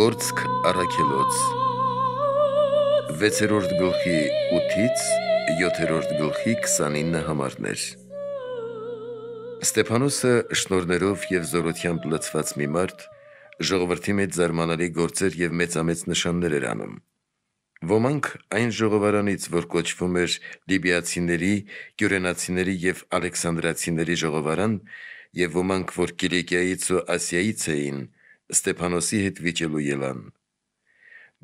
Կորցք առաքելոց 6-րդ գլխի 8-ից 7-րդ գլխի 29 համարներ Ստեփանոսը շնորներով եւ զորությամբ լցված մի մարդ ժողովրդի մեջ զարմանալի գործեր եւ մեծամեծ նշաններ էր անում։ Ոմանք այն ժողովարանից, որ կոչվում էր լիբիացիների, գյուրենացիների եւ ալեքսանդրացիների ժողովարան, եւ ոմանք, որ Կիլիկիայից ու Ասիայից էին, Ստեփանոսի հետ վիճելու ելան։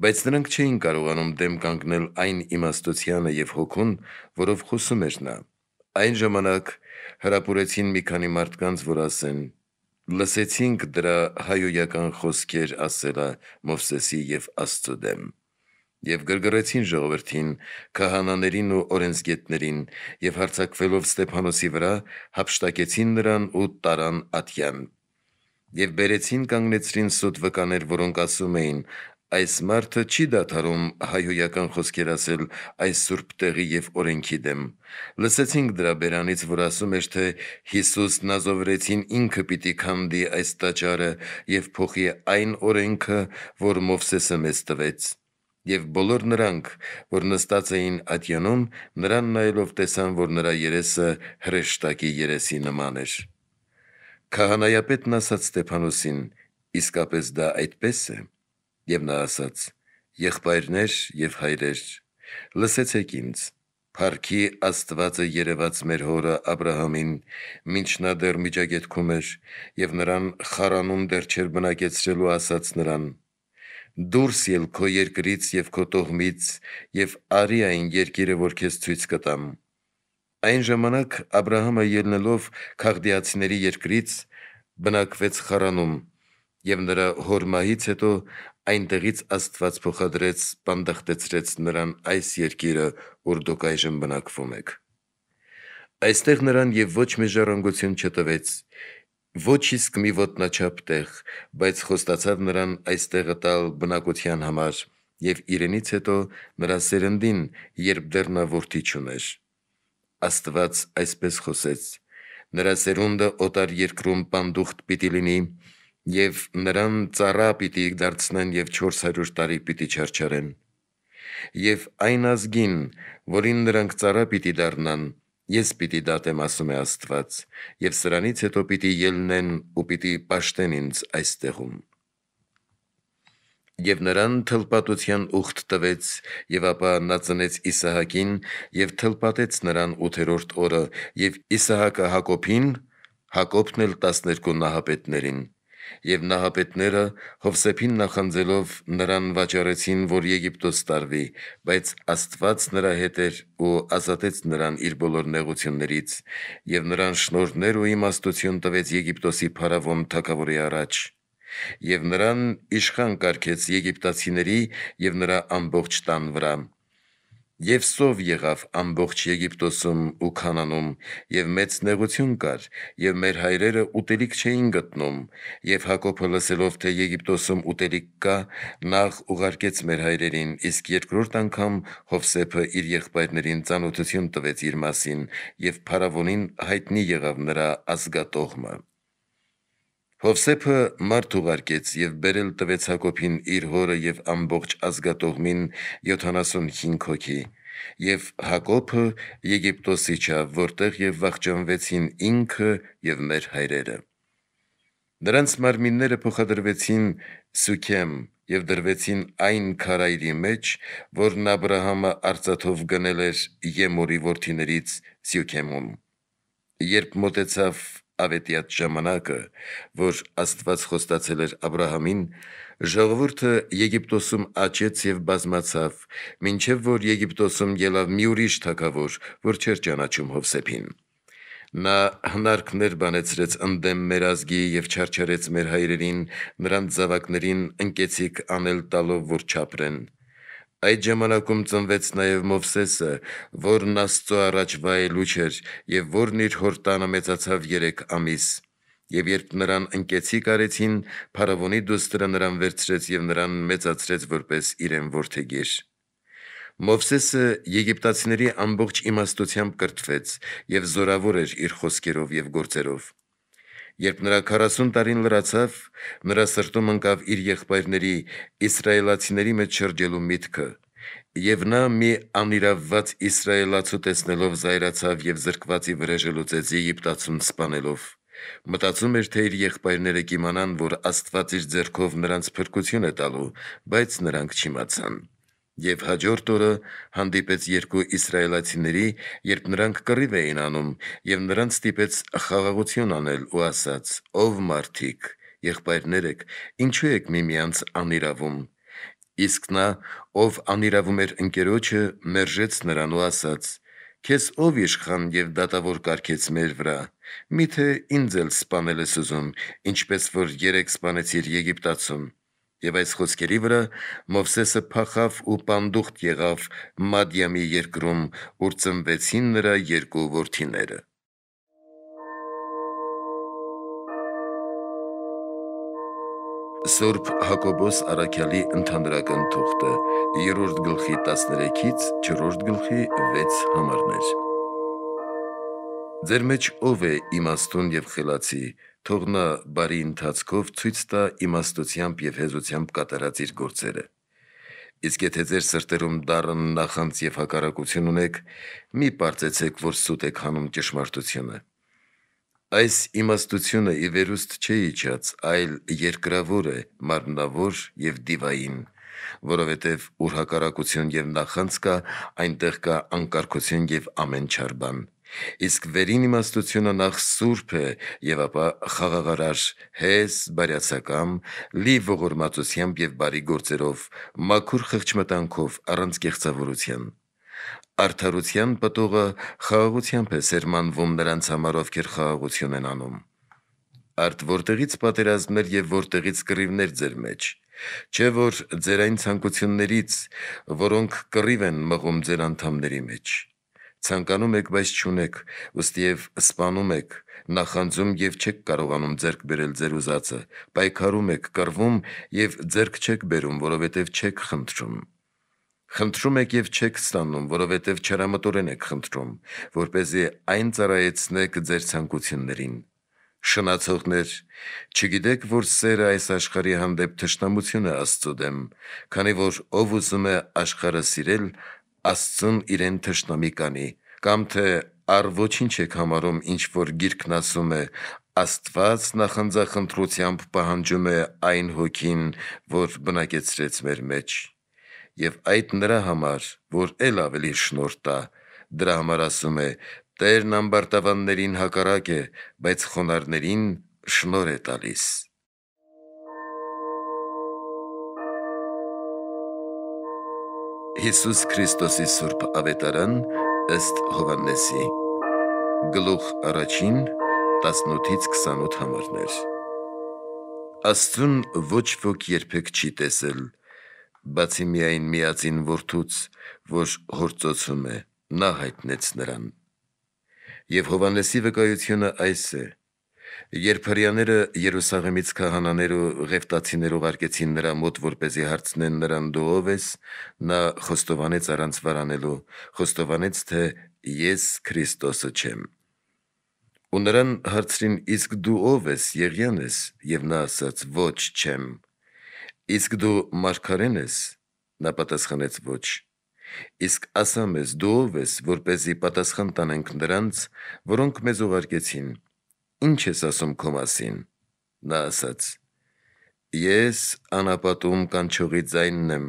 Բայց նրանք չէին կարողանում դեմ կանգնել այն իմաստությանը եւ հոգուն, որով խոսում էր նա։ Այն ժամանակ հրապուրեցին մի քանի մարդկանց, որ ասեն. Լսեցինք դրա հայոյական խոսքեր ասելա Մովսեսի եւ Աստծո դեմ եւ գրգռեցին ժողովրդին, քահանաներին ու օրենսգետներին եւ հարցակվելով Ստեփանոսի վրա հապշտակեցին նրան ու տարան Ատյան։ Եվ բերեցին կանգնեցրին սոտ վկաներ, որոնք ասում էին. «Այս մարդը չի դադարում հայհոյական խոսքեր ասել այս սուրբ տեղի և օրենքի դեմ»։ Լսեցինք դրա բերանից, որ ասում էր, թե Հիսուսն ազովրեցին ինքը պիտի քանդի այս տաճարը և փոխի այն օրենքը, որ Մովսեսը մեզ տվեց։ Եվ բոլոր նրանք, որ նստած էին ատյանում, նրան նայելով տեսան, որ նրա երեսը հրեշտակի երեսի նման էր։ Քահանայապետն ասաց Ստեփանոսին. իսկապես դա այդպես է։ Եվ նա ասաց. եղբայրներ եւ հայրեր, լսեցեք ինձ։ Փարքի Աստվածը երևաց մեր հորը Աբ รา համին, ինչ նա դեռ միջագետքում էր, եւ նրան խարանում դեռ չէր բնակեցրելու ասաց նրան. Դուրս ել քո երկրից եւ քո տողմից եւ արի այն երկիրը, որ քեզ ցույց կտամ Այն ժամանակ Աբ รา համը ելնելով քաղդեացիների երկրից բնակվեց Խարանում և նրա հորմահից հետո այնտեղից Աստված փոխադրեց բանդախտեցրեց նրան այս երկիրը, որ դուք այժմ բնակվում եք։ Այստեղ նրան և ոչ մի ժառանգություն չտվեց, ոչ իսկ մի ոտնաչափ տեղ, բայց խոստացավ նրան այս տեղը տալ բնակության համար և իրենից հետո նրա սերնդին, երբ դեռ նա որդի չուներ։ Աստված այսպես խոսեց. «Նրա սերունդը օտար երկրում պանդուխտ պիտի լինի, և նրան ծառա պիտի դարձնեն և չորս հարյուր տարի պիտի չարչարեն։ Եվ այն ազգին, որին նրանք ծառա պիտի դառնան, Ես պիտի դատեմ, ասում է Աստված, և սրանից հետո պիտի ելնեն ու պիտի պաշտեն ինձ այս տեղում»։ Եվ նրան թլպատության ուխտ տվեց, եւ ապա նա ծնեց Իսահակին եւ թլպատեց նրան 8-րդ օրը, եւ Իսահակը Հակոբին, Հակոբն էլ 12 նահապետներին։ Եվ նահապետները Հովսեփին նախանձելով նրան վաճառեցին, որ Եգիպտոս տարվի, բայց Աստված նրա հետ էր ու ազատեց նրան իր բոլոր նեղություններից, եւ նրան շնորհներ ու իմաստություն տվեց Եգիպտոսի փարավոն թագավորի առաջ եւ նրան իշխան կարգեց եգիպտացիների եւ նրա ամբողջ տան վրա։ Եվ սով եղավ ամբողջ Եգիպտոսում ու Կանանում, եւ մեծ նեղություն կար, եւ մեր հայրերը ուտելիք չէին գտնում, եւ Հակոբը լսելով, թե Եգիպտոսում ուտելիք կա, նախ ուղարկեց մեր հայրերին, իսկ երկրորդ անգամ Հովսեփը իր եղբայրներին ծանոթություն տվեց իր մասին, եւ Փարավոնին հայտնի եղավ նրա ազգատողմը։ Հովսեփը մարդ ուղարկեց եւ բերել տվեց Հակոբին իր հորը եւ ամբողջ ազգատողմին 75 հոգի։ Եվ Հակոբը Եգիպտոսի չավ, որտեղ եւ վախճանվեցին ինքը եւ մեր հայրերը։ Նրանց մարմինները փոխադրվեցին Սուքեմ եւ դրվեցին այն քարայրի մեջ, որն Աբ รา համը արծաթով գնել էր Եմորի որդիներից Սյուքեմում։ Երբ մտեցավ ավետյաց ժամանակը, որ Աստված խոստացել էր Աբ รา համին, ժողովուրդը Եգիպտոսում աճեց եւ բազմացավ, մինչեւ որ Եգիպտոսում ելավ մի ուրիշ թագավոր, որ չէր ճանաչում Հովսեփին։ Նա հնարքներ բանեցրեց ընդդեմ մեր ազգի եւ չարչարեց մեր հայրերին, նրանց զավակներին ընկեցիկ անել տալով, որ չապրեն։ Այդ ժամանակում ծնվեց նաև Մովսեսը, որն Աստծո առաջ վայելուչ էր, և որն իր հոր տանը մեծացավ երեք ամիս։ Եվ երբ նրան ընկեցիկ արեցին, փարավոնի դուստրը նրան վերցրեց և նրան մեծացրեց որպես իրեն որդեգիր։ Մովսեսը եգիպտացիների ամբողջ իմաստությամբ կրթվեց և զորավոր էր իր խոսքերով և գործերով։ Երբ նրա 40 տարին լրացավ, նրա սրտում ընկավ իր եղբայրների իսրայելացիների մեջ շրջելու միտքը, եւ նա մի անիրավված իսրայելացու տեսնելով զայրացավ եւ զրկվածի վրեժելուց Եգիպտացուն սպանելով։ Մտածում էր, թե իր եղբայրները կիմանան, որ Աստված իր ձեռքով նրանց փրկություն է տալու, բայց նրանք չիմացան։ Եվ հաջորդ օրը հանդիպեց երկու իսրայելացիների, երբ նրանք կռիվ էին անում, եւ նրանց ստիպեց խաղաղություն անել ու ասաց. «Ով մարդիկ, եղբայրներ եք, ինչու եք միմյանց անիրավում»։ Իսկ նա, ով անիրավում էր ընկերոջը, մերժեց նրան ու ասաց. «Քեզ ով իշխան եւ դատավոր կարգեց մեր վրա»։ Միթե ինձ էլ սպանել ես ուզում, ինչպես որ երեք սպանեցիր Եգիպտացում։ Եվ այս խոսքերի վրա Մովսեսը փախավ ու պանդուխտ եղավ Մադիամի երկրում, որ ծնվեցին նրա երկու որդիները։ Սորբ Հակոբոս Արաքյալի ընդհանրական թուղթը, 3-րդ գլխի 13-ից 4-րդ գլխի 6 համարներ։ Ձեր մեջ ով է իմաստուն եւ խելացի, թող նա բարի ընթացքով ցույց տա իմաստությամբ եւ հեզությամբ կատարած իր գործերը։ Իսկ եթե ձեր սրտերում դառն նախանց եւ հակարակություն ունեք, մի պարծեցեք, որ սուտ եք հանում ճշմարտությունը։ Այս իմաստությունը ի վերուստ չէ իջած, այլ երկրավոր է, մարմնավոր եւ դիվային, որովհետեւ ուր հակարակություն եւ նախանց կա, այնտեղ կա անկարգություն եւ ամեն չար բան։ Իսկ վերին իմաստությունը նախ սուրբ է եւ ապա խաղաղարար, հես, բարյացակամ, լի ողորմածությամբ եւ բարի գործերով, մաքուր խղճմտանքով, առանց կեղծավորության։ Արդարության պատողը խաղաղությամբ է սերմանվում նրանց համար, ովքեր խաղաղություն են անում։ Արդ որտեղից պատերազմներ եւ որտեղից կռիվներ ձեր մեջ։ Չէ որ ձեր այն ցանկություններից, որոնք կռիվ են մղում ձեր անդամների մեջ ցանկանում եք, բայց չունեք, ուստիև սպանում եք, նախանձում եւ չեք կարողանում ձեռք բերել ձեր ուզածը, պայքարում եք, կռվում եւ ձեռք չեք բերում, որովհետեւ չեք խնդրում։ Խնդրում եք եւ չեք ստանում, որովհետեւ չարամտորեն եք խնդրում, որ เป զի այն ծառայեցնեք ձեր ցանկություններին։ Շնացողներ, չգիտեք, որ սերը այս աշխարհի հանդեպ թշնամություն է Աստծո դեմ, քանի որ ով ուզում է աշխարհը սիրել, Աստծուն իրեն թշնամի կանի, կամ թե առ ոչինչ եք համարում, ինչ որ գիրքն ասում է, Աստված նախանձախնդրությամբ պահանջում է այն հոգին, որ բնակեցրեց մեր մեջ։ Եվ այդ նրա համար, որ ել ավելի շնորհ տա, դրա համար ասում է. Տերն ամբարտավաններին հակառակ է, բայց խոնարներին շնոր է տալիս։ Հիսուս Քրիստոսի Սուրբ Ավետարան ըստ Հովաննեսի գլուխ առաջին 18-ից 28 համարներ Աստուն ոչ ոք երբեք չի տեսել բացի միայն միածին որդուց որ հորцоցում է նա հայտնեց նրան Եվ Հովաննեսի վկայությունը այս է Երբ հрьяները Երուսաղեմից քահանաներ ու ղևտացիներով արկեցին նրա մոտ, որպեսզի հարցնեն նրան դուով ես, նա խոստովանեց առանց վարանելու, խոստովանեց, թե ես Քրիստոսը չեմ։ Ու նրան հարցրին, իսկ դու ով ես, Եղյան ես, եւ նա ասաց, ոչ չեմ։ Իսկ դու Մարգարեն ես, նա պատասխանեց, ոչ։ Իսկ ասամ ես, դու ով ես, որպեսզի պատասխան տանենք նրանց, որոնք մեզ ուղարկեցին Ինչ ես ասում քո մասին։ Նա ասաց. Ես անապատում կանչողի ձայնն եմ։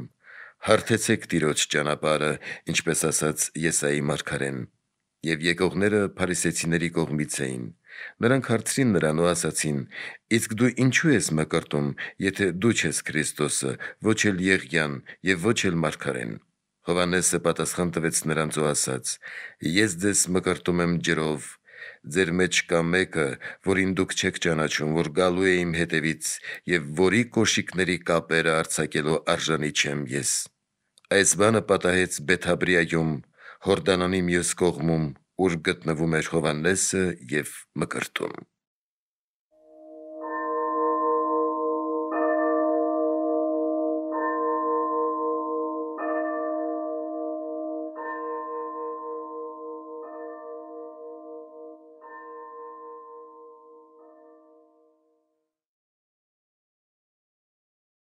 Հարթեցեք Տիրոջ ճանապարհը, ինչպես ասաց Եսայի մարգարեն։ Եվ եկողները փարիսեցիների կողմից էին։ Նրանք հարցրին նրան ու ասացին. «Իսկ դու ինչու ես մկրտում, եթե դու չես Քրիստոսը, ոչ էլ Եղյան եւ ոչ էլ մարգարեն»։ Հովանեսը պատասխան տվեց նրանց ու ասաց. «Ես ձեզ մկրտում եմ ջրով, Ձեր մեջ կա մեկը, որին դուք չեք ճանաչում, որ գալու է իմ հետևից եւ որի կոշիկների կապերը արྩակելու արժանի չեմ ես։ Այս բանը պատահեց Բեթաբրիայում, Հորդանանի մյուս կողմում, ուր գտնվում էր Հովաննեսը եւ Մկրտում։